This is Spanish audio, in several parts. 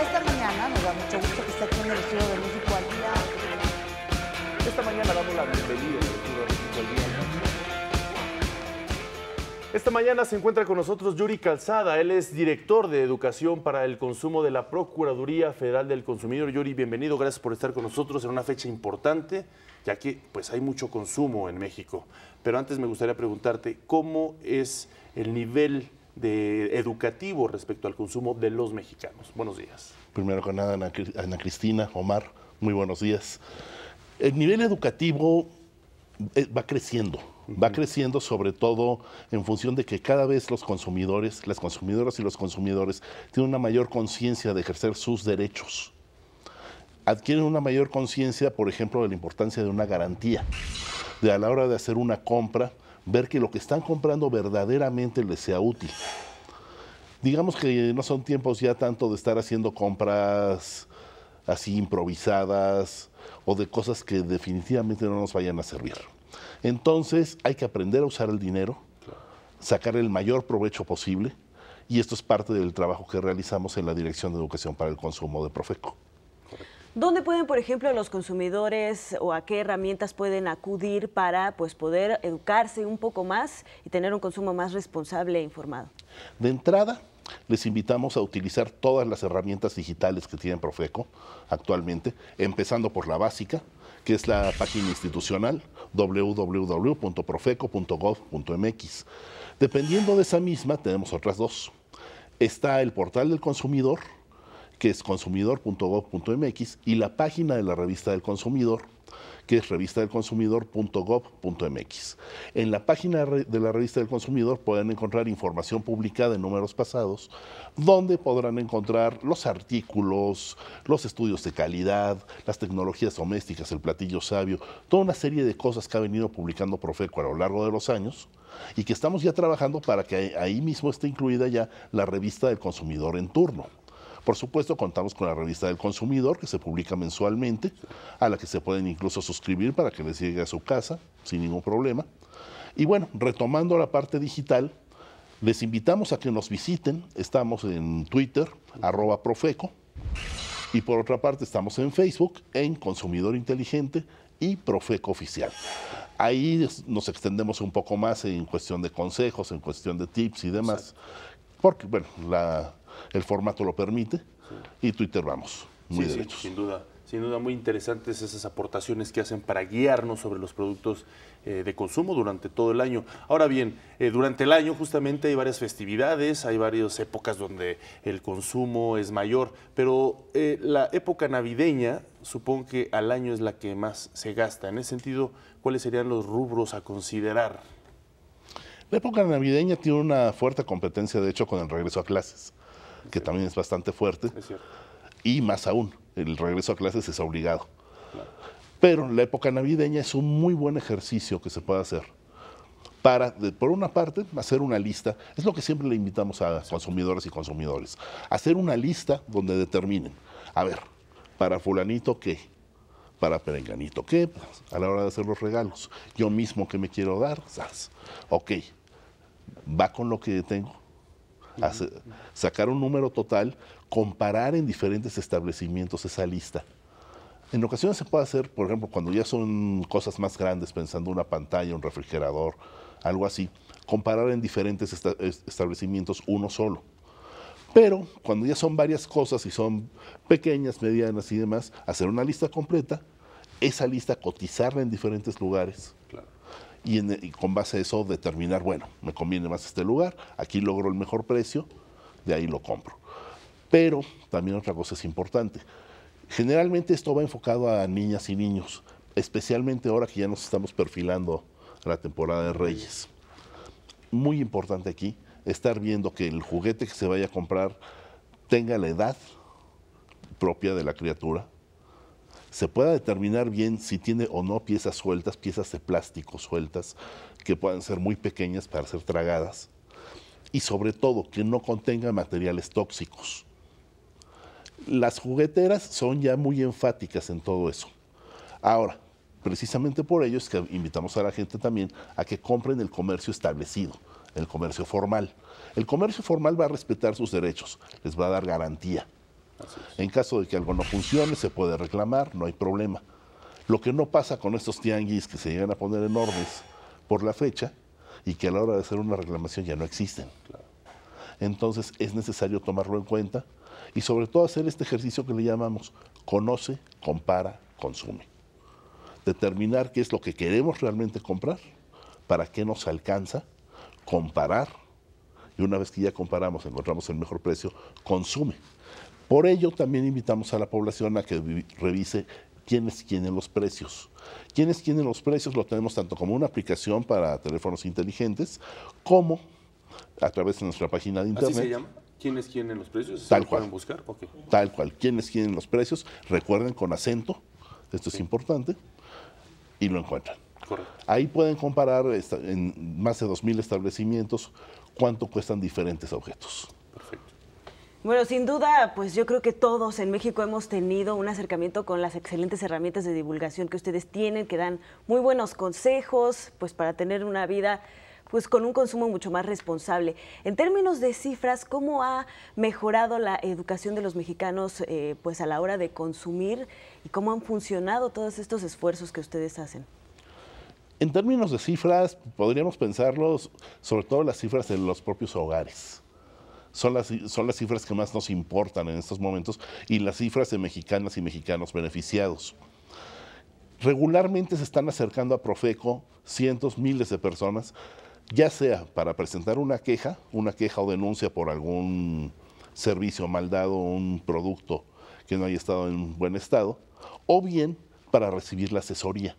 Esta mañana nos da mucho gusto que esté aquí en el Estudio de México al Día. Esta mañana damos la bienvenida al Estudio de México al Esta mañana se encuentra con nosotros Yuri Calzada, él es director de Educación para el Consumo de la Procuraduría Federal del Consumidor. Yuri, bienvenido, gracias por estar con nosotros en una fecha importante, ya que pues hay mucho consumo en México. Pero antes me gustaría preguntarte, ¿cómo es el nivel de educativo respecto al consumo de los mexicanos. Buenos días. Primero con nada, Ana, Ana Cristina, Omar, muy buenos días. El nivel educativo eh, va creciendo, va creciendo sobre todo en función de que cada vez los consumidores, las consumidoras y los consumidores tienen una mayor conciencia de ejercer sus derechos. Adquieren una mayor conciencia, por ejemplo, de la importancia de una garantía, de a la hora de hacer una compra, ver que lo que están comprando verdaderamente les sea útil. Digamos que no son tiempos ya tanto de estar haciendo compras así improvisadas o de cosas que definitivamente no nos vayan a servir. Entonces hay que aprender a usar el dinero, sacar el mayor provecho posible y esto es parte del trabajo que realizamos en la Dirección de Educación para el Consumo de Profeco. ¿Dónde pueden, por ejemplo, los consumidores o a qué herramientas pueden acudir para pues, poder educarse un poco más y tener un consumo más responsable e informado? De entrada, les invitamos a utilizar todas las herramientas digitales que tiene Profeco actualmente, empezando por la básica, que es la página institucional www.profeco.gov.mx. Dependiendo de esa misma, tenemos otras dos. Está el portal del consumidor, que es consumidor.gov.mx, y la página de la revista del consumidor, que es revistadelconsumidor.gov.mx. En la página de la revista del consumidor pueden encontrar información publicada en números pasados, donde podrán encontrar los artículos, los estudios de calidad, las tecnologías domésticas, el platillo sabio, toda una serie de cosas que ha venido publicando Profeco a lo largo de los años y que estamos ya trabajando para que ahí mismo esté incluida ya la revista del consumidor en turno. Por supuesto, contamos con la revista del consumidor que se publica mensualmente, a la que se pueden incluso suscribir para que les llegue a su casa sin ningún problema. Y bueno, retomando la parte digital, les invitamos a que nos visiten. Estamos en Twitter, arroba Profeco. Y por otra parte, estamos en Facebook, en Consumidor Inteligente y Profeco Oficial. Ahí nos extendemos un poco más en cuestión de consejos, en cuestión de tips y demás. Porque, bueno, la el formato lo permite, y Twitter vamos, muy sin duda. Sin duda muy interesantes esas aportaciones que hacen para guiarnos sobre los productos eh, de consumo durante todo el año. Ahora bien, eh, durante el año justamente hay varias festividades, hay varias épocas donde el consumo es mayor, pero eh, la época navideña supongo que al año es la que más se gasta. En ese sentido, ¿cuáles serían los rubros a considerar? La época navideña tiene una fuerte competencia, de hecho, con el regreso a clases que también es bastante fuerte. Y más aún, el regreso a clases es obligado. Pero la época navideña es un muy buen ejercicio que se puede hacer para, por una parte, hacer una lista, es lo que siempre le invitamos a consumidores y consumidores, hacer una lista donde determinen, a ver, para fulanito qué, para perenganito qué, a la hora de hacer los regalos, yo mismo qué me quiero dar, ok, va con lo que tengo, sacar un número total, comparar en diferentes establecimientos esa lista. En ocasiones se puede hacer, por ejemplo, cuando ya son cosas más grandes, pensando una pantalla, un refrigerador, algo así, comparar en diferentes establecimientos uno solo. Pero cuando ya son varias cosas y son pequeñas, medianas y demás, hacer una lista completa, esa lista cotizarla en diferentes lugares. Claro y, con base a eso determinar, bueno, me conviene más este lugar, aquí logro el mejor precio, de ahí lo compro. Pero también otra cosa es importante. Generalmente esto va enfocado a niñas y niños, especialmente ahora que ya nos estamos perfilando la temporada de Reyes. Muy importante aquí estar viendo que el juguete que se vaya a comprar tenga la edad propia de la criatura, se pueda determinar bien si tiene o no piezas sueltas, piezas de plástico sueltas, que puedan ser muy pequeñas para ser tragadas. Y sobre todo, que no contenga materiales tóxicos. Las jugueteras son ya muy enfáticas en todo eso. Ahora, precisamente por ello es que invitamos a la gente también a que compren el comercio establecido, el comercio formal. El comercio formal va a respetar sus derechos, les va a dar garantía. En caso de que algo no funcione, se puede reclamar, no hay problema. Lo que no pasa con estos tianguis que se llegan a poner enormes por la fecha y que a la hora de hacer una reclamación ya no existen. Entonces es necesario tomarlo en cuenta y sobre todo hacer este ejercicio que le llamamos conoce, compara, consume. Determinar qué es lo que queremos realmente comprar, para qué nos alcanza, comparar y una vez que ya comparamos, encontramos el mejor precio, consume. Por ello, también invitamos a la población a que revise quiénes tienen los precios. Quiénes tienen los precios lo tenemos tanto como una aplicación para teléfonos inteligentes como a través de nuestra página de internet. ¿Así se llama? ¿Quiénes tienen los precios? Tal cual. Pueden buscar? Tal cual. ¿Quiénes tienen los precios? Recuerden con acento, esto es importante, y lo encuentran. Ahí pueden comparar en más de 2.000 establecimientos cuánto cuestan diferentes objetos. Perfecto. Bueno, sin duda, pues yo creo que todos en México hemos tenido un acercamiento con las excelentes herramientas de divulgación que ustedes tienen, que dan muy buenos consejos, pues para tener una vida pues con un consumo mucho más responsable. En términos de cifras, ¿cómo ha mejorado la educación de los mexicanos eh, pues a la hora de consumir y cómo han funcionado todos estos esfuerzos que ustedes hacen? En términos de cifras, podríamos pensarlos sobre todo las cifras en los propios hogares son las, cifras que más nos importan en estos momentos y las cifras de mexicanas y mexicanos beneficiados. Regularmente se están acercando a Profeco cientos, miles de personas, ya sea para presentar una queja, una queja o denuncia por algún servicio mal dado, un producto que no haya estado en buen estado, o bien para recibir la asesoría.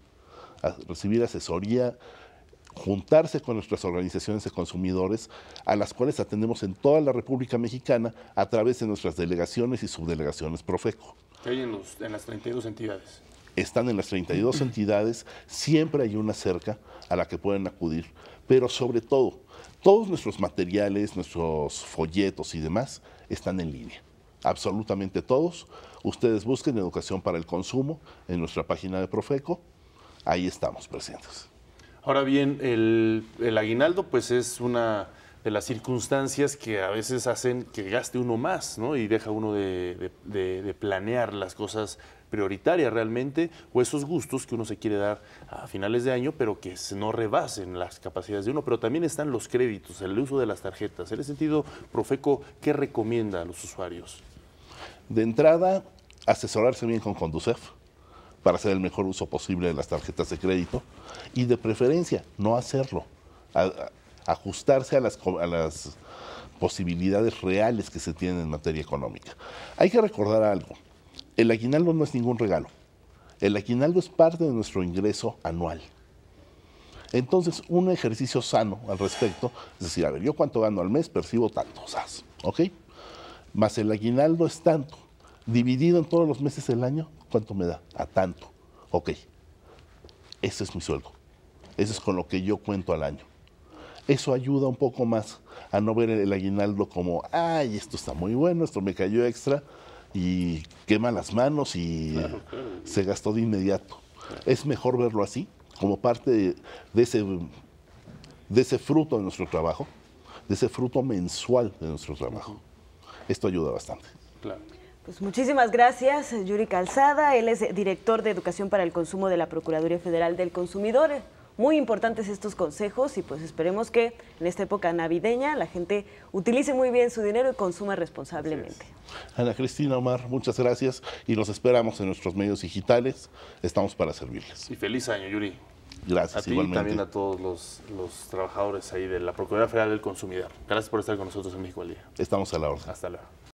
Recibir asesoría juntarse con nuestras organizaciones de consumidores, a las cuales atendemos en toda la República Mexicana a través de nuestras delegaciones y subdelegaciones Profeco. ¿Qué en, en las 32 entidades? Están en las 32 entidades, siempre hay una cerca a la que pueden acudir, pero sobre todo, todos nuestros materiales, nuestros folletos y demás están en línea, absolutamente todos. Ustedes busquen educación para el consumo en nuestra página de Profeco, ahí estamos presentes. Ahora bien, el, aguinaldo pues es una de las circunstancias que a veces hacen que gaste uno más, ¿no? Y deja uno de, de, planear las cosas prioritarias realmente o esos gustos que uno se quiere dar a finales de año, pero que no rebasen las capacidades de uno. Pero también están los créditos, el uso de las tarjetas. En ese sentido, Profeco, ¿qué recomienda a los usuarios? De entrada, asesorarse bien con Conducef para hacer el mejor uso posible de las tarjetas de crédito y de preferencia no hacerlo, ajustarse a las, posibilidades reales que se tienen en materia económica. Hay que recordar algo, el aguinaldo no es ningún regalo, el aguinaldo es parte de nuestro ingreso anual. Entonces, un ejercicio sano al respecto, es decir, a ver, yo cuánto gano al mes, percibo tanto, ¿ok? Más el aguinaldo es tanto, dividido en todos los meses del año, ¿Cuánto me da? A tanto. Ok. Ese es mi sueldo. Ese es con lo que yo cuento al año. Eso ayuda un poco más a no ver el aguinaldo como, ay, esto está muy bueno, esto me cayó extra y quema las manos y se gastó de inmediato. Es mejor verlo así, como parte de, ese, de ese fruto de nuestro trabajo, de ese fruto mensual de nuestro trabajo. Esto ayuda bastante. Claro. Pues muchísimas gracias, Yuri Calzada. Él es director de Educación para el Consumo de la Procuraduría Federal del Consumidor. Muy importantes estos consejos y pues esperemos que en esta época navideña la gente utilice muy bien su dinero y consuma responsablemente. Ana Cristina Omar, muchas gracias y los esperamos en nuestros medios digitales. Estamos para servirles. Y feliz año, Yuri. Gracias, a y también a todos los, trabajadores ahí de la Procuraduría Federal del Consumidor. Gracias por estar con nosotros en México al Día. Estamos a la orden. Hasta luego.